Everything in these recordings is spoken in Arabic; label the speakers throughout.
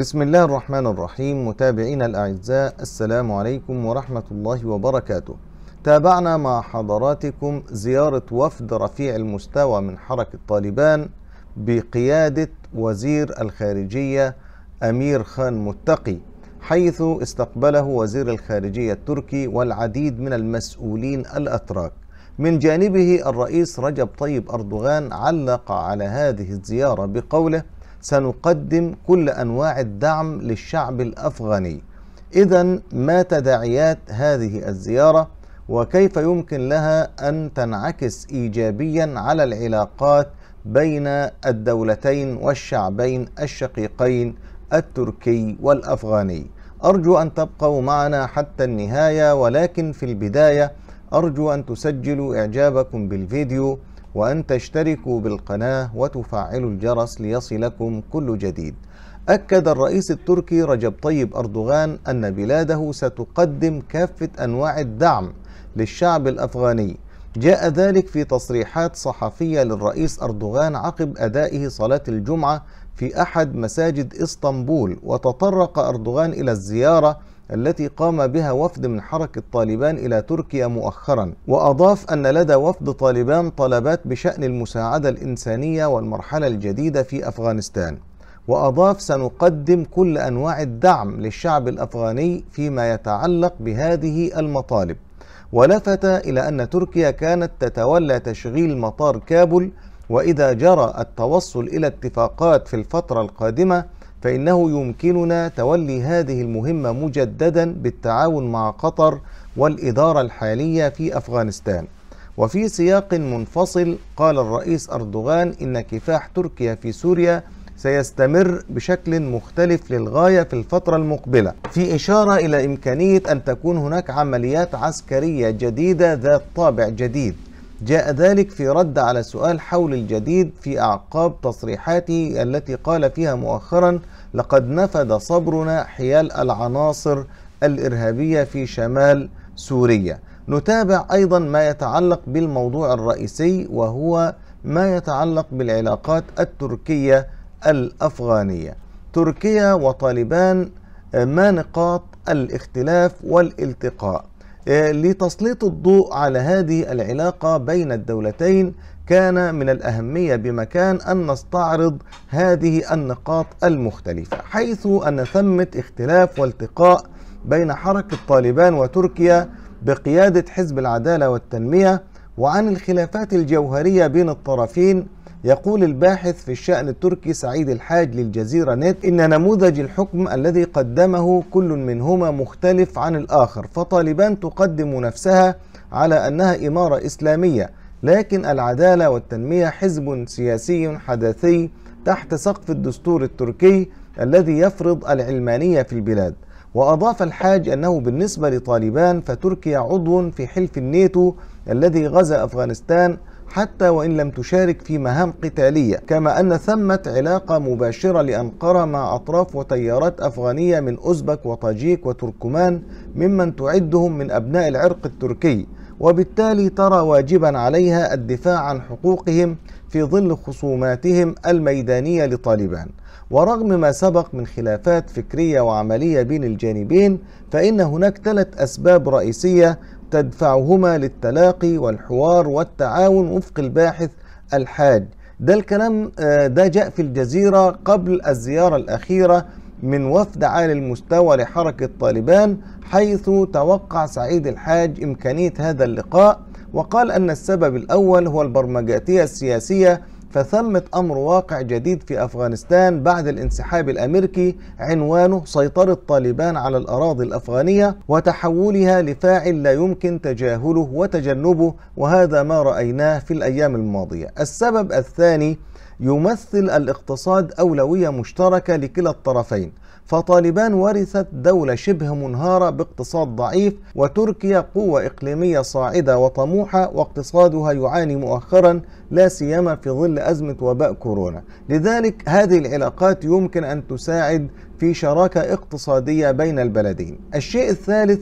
Speaker 1: بسم الله الرحمن الرحيم متابعينا الأعزاء السلام عليكم ورحمة الله وبركاته تابعنا مع حضراتكم زيارة وفد رفيع المستوى من حركة طالبان بقيادة وزير الخارجية أمير خان متقي حيث استقبله وزير الخارجية التركي والعديد من المسؤولين الأتراك من جانبه الرئيس رجب طيب أردوغان علق على هذه الزيارة بقوله سنقدم كل أنواع الدعم للشعب الأفغاني إذا ما تداعيات هذه الزيارة وكيف يمكن لها أن تنعكس إيجابيا على العلاقات بين الدولتين والشعبين الشقيقين التركي والأفغاني أرجو أن تبقوا معنا حتى النهاية ولكن في البداية أرجو أن تسجلوا إعجابكم بالفيديو وأن تشتركوا بالقناة وتفعلوا الجرس ليصلكم كل جديد أكد الرئيس التركي رجب طيب أردوغان أن بلاده ستقدم كافة أنواع الدعم للشعب الأفغاني جاء ذلك في تصريحات صحفية للرئيس أردوغان عقب أدائه صلاة الجمعة في أحد مساجد إسطنبول وتطرق أردوغان إلى الزيارة التي قام بها وفد من حركة طالبان إلى تركيا مؤخرا وأضاف أن لدى وفد طالبان طلبات بشأن المساعدة الإنسانية والمرحلة الجديدة في أفغانستان وأضاف سنقدم كل أنواع الدعم للشعب الأفغاني فيما يتعلق بهذه المطالب ولفت إلى أن تركيا كانت تتولى تشغيل مطار كابول وإذا جرى التوصل إلى اتفاقات في الفترة القادمة فإنه يمكننا تولي هذه المهمة مجددا بالتعاون مع قطر والإدارة الحالية في أفغانستان وفي سياق منفصل قال الرئيس أردوغان إن كفاح تركيا في سوريا سيستمر بشكل مختلف للغاية في الفترة المقبلة في إشارة إلى إمكانية أن تكون هناك عمليات عسكرية جديدة ذات طابع جديد جاء ذلك في رد على سؤال حول الجديد في أعقاب تصريحاته التي قال فيها مؤخرا لقد نفد صبرنا حيال العناصر الإرهابية في شمال سوريا نتابع أيضا ما يتعلق بالموضوع الرئيسي وهو ما يتعلق بالعلاقات التركية الأفغانية تركيا وطالبان آه، ما نقاط الاختلاف والالتقاء آه، لتسليط الضوء على هذه العلاقة بين الدولتين كان من الأهمية بمكان أن نستعرض هذه النقاط المختلفة حيث أن ثمة اختلاف والتقاء بين حركة طالبان وتركيا بقيادة حزب العدالة والتنمية وعن الخلافات الجوهرية بين الطرفين يقول الباحث في الشأن التركي سعيد الحاج للجزيرة نت إن نموذج الحكم الذي قدمه كل منهما مختلف عن الآخر فطالبان تقدم نفسها على أنها إمارة إسلامية لكن العدالة والتنمية حزب سياسي حداثي تحت سقف الدستور التركي الذي يفرض العلمانية في البلاد وأضاف الحاج أنه بالنسبة لطالبان فتركيا عضو في حلف الناتو الذي غزا أفغانستان حتى وإن لم تشارك في مهام قتالية كما أن ثمة علاقة مباشرة لأنقرة مع أطراف وتيارات أفغانية من أوزبك وطاجيك وتركمان ممن تعدهم من أبناء العرق التركي وبالتالي ترى واجبا عليها الدفاع عن حقوقهم في ظل خصوماتهم الميدانية لطالبان ورغم ما سبق من خلافات فكرية وعملية بين الجانبين فإن هناك ثلاث أسباب رئيسية تدفعهما للتلاقي والحوار والتعاون وفق الباحث الحاج ده الكلام آه، ده جاء في الجزيرة قبل الزيارة الأخيرة من وفد عالي المستوى لحركة طالبان حيث توقع سعيد الحاج إمكانية هذا اللقاء وقال أن السبب الأول هو البرمجاتية السياسية فثمة أمر واقع جديد في أفغانستان بعد الانسحاب الأمريكي عنوانه سيطرة طالبان على الأراضي الأفغانية وتحولها لفاعل لا يمكن تجاهله وتجنبه وهذا ما رأيناه في الأيام الماضية السبب الثاني يمثل الاقتصاد أولوية مشتركة لكلا الطرفين فطالبان ورثت دولة شبه منهارة باقتصاد ضعيف وتركيا قوة إقليمية صاعدة وطموحة واقتصادها يعاني مؤخرا لا سيما في ظل لأزمة وباء كورونا لذلك هذه العلاقات يمكن أن تساعد في شراكة اقتصادية بين البلدين الشيء الثالث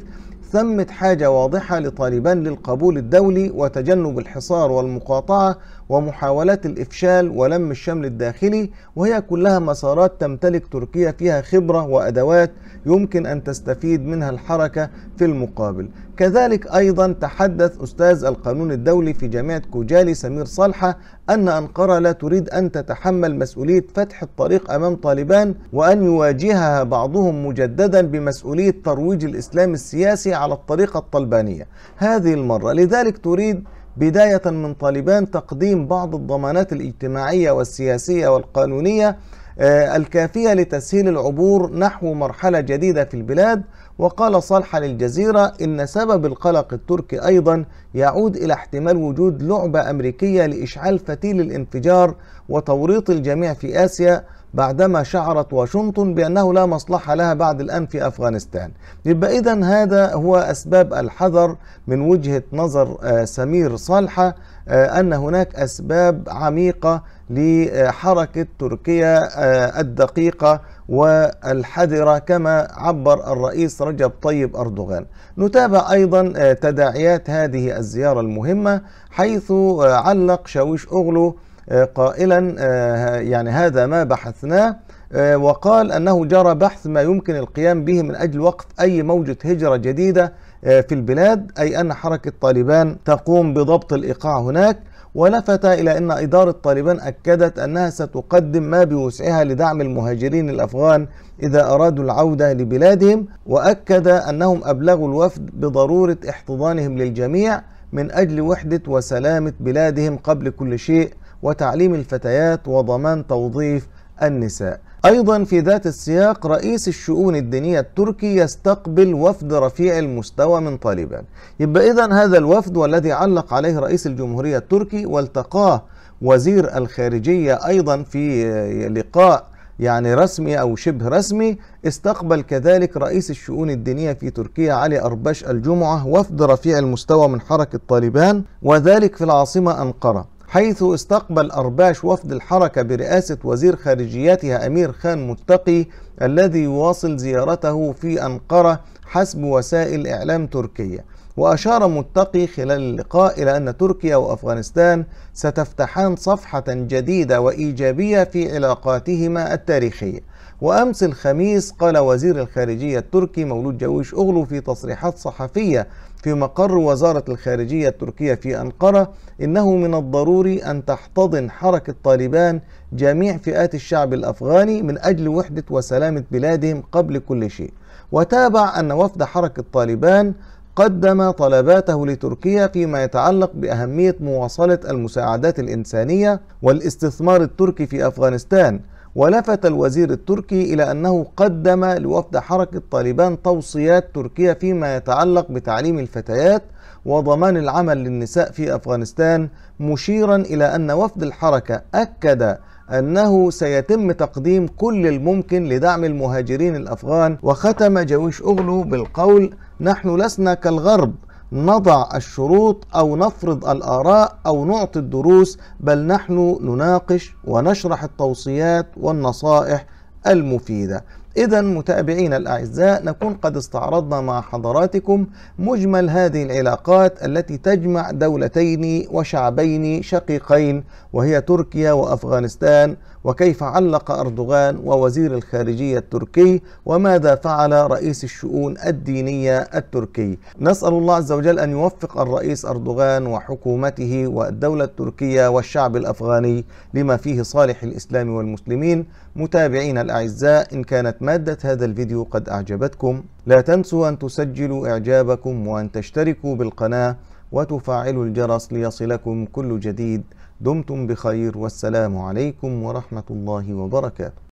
Speaker 1: ثمة حاجة واضحة لطالبان للقبول الدولي وتجنب الحصار والمقاطعة ومحاولات الإفشال ولم الشمل الداخلي وهي كلها مسارات تمتلك تركيا فيها خبرة وأدوات يمكن أن تستفيد منها الحركة في المقابل كذلك أيضا تحدث أستاذ القانون الدولي في جامعة كوجالي سمير صالحة أن أنقرة لا تريد أن تتحمل مسؤولية فتح الطريق أمام طالبان وأن يواجهها بعضهم مجددا بمسؤولية ترويج الإسلام السياسي على الطريقة الطلبانية هذه المرة لذلك تريد بداية من طالبان تقديم بعض الضمانات الاجتماعية والسياسية والقانونية آه، الكافية لتسهيل العبور نحو مرحلة جديدة في البلاد وقال صالح للجزيرة إن سبب القلق التركي أيضا يعود إلى احتمال وجود لعبة أمريكية لإشعال فتيل الانفجار وتوريط الجميع في آسيا بعدما شعرت واشنطن بأنه لا مصلحة لها بعد الآن في أفغانستان يبقى إذا هذا هو أسباب الحذر من وجهة نظر آه، سمير صالحة آه، أن هناك أسباب عميقة لحركة تركيا آه، الدقيقة والحذرة كما عبر الرئيس رجب طيب أردوغان نتابع أيضا تداعيات هذه الزيارة المهمة حيث علق شاويش أغلو آه، قائلا آه، يعني هذا ما بحثناه آه، وقال أنه جرى بحث ما يمكن القيام به من أجل وقف أي موجة هجرة جديدة في البلاد أي أن حركة طالبان تقوم بضبط الإيقاع هناك ولفت إلى أن إدارة طالبان أكدت أنها ستقدم ما بوسعها لدعم المهاجرين الأفغان إذا أرادوا العودة لبلادهم وأكد أنهم أبلغوا الوفد بضرورة احتضانهم للجميع من أجل وحدة وسلامة بلادهم قبل كل شيء وتعليم الفتيات وضمان توظيف النساء أيضا في ذات السياق رئيس الشؤون الدينية التركي يستقبل وفد رفيع المستوى من طالبان يبقى إذا هذا الوفد والذي علق عليه رئيس الجمهورية التركي والتقاه وزير الخارجية أيضا في لقاء يعني رسمي أو شبه رسمي استقبل كذلك رئيس الشؤون الدينية في تركيا علي أرباش الجمعة وفد رفيع المستوى من حركة طالبان وذلك في العاصمة أنقرة حيث استقبل أرباش وفد الحركة برئاسة وزير خارجيتها أمير خان متقي الذي يواصل زيارته في أنقرة حسب وسائل إعلام تركية وأشار متقي خلال اللقاء إلى أن تركيا وأفغانستان ستفتحان صفحة جديدة وإيجابية في علاقاتهما التاريخية وأمس الخميس قال وزير الخارجية التركي مولود جاويش أغلو في تصريحات صحفية في مقر وزارة الخارجية التركية في أنقرة إنه من الضروري أن تحتضن حركة طالبان جميع فئات الشعب الأفغاني من أجل وحدة وسلامة بلادهم قبل كل شيء وتابع أن وفد حركة طالبان قدم طلباته لتركيا فيما يتعلق بأهمية مواصلة المساعدات الإنسانية والاستثمار التركي في أفغانستان ولفت الوزير التركي إلى أنه قدم لوفد حركة طالبان توصيات تركيا فيما يتعلق بتعليم الفتيات وضمان العمل للنساء في أفغانستان مشيرا إلى أن وفد الحركة أكد أنه سيتم تقديم كل الممكن لدعم المهاجرين الأفغان وختم جويش أغلو بالقول نحن لسنا كالغرب نضع الشروط أو نفرض الآراء أو نعطي الدروس بل نحن نناقش ونشرح التوصيات والنصائح المفيدة إذا متابعينا الأعزاء نكون قد استعرضنا مع حضراتكم مجمل هذه العلاقات التي تجمع دولتين وشعبين شقيقين وهي تركيا وأفغانستان وكيف علق أردوغان ووزير الخارجية التركي وماذا فعل رئيس الشؤون الدينية التركي نسأل الله عز وجل أن يوفق الرئيس أردوغان وحكومته والدولة التركية والشعب الأفغاني لما فيه صالح الإسلام والمسلمين متابعين الأعزاء إن كانت مادة هذا الفيديو قد أعجبتكم لا تنسوا أن تسجلوا إعجابكم وأن تشتركوا بالقناة وتفعلوا الجرس ليصلكم كل جديد دمتم بخير والسلام عليكم ورحمة الله وبركاته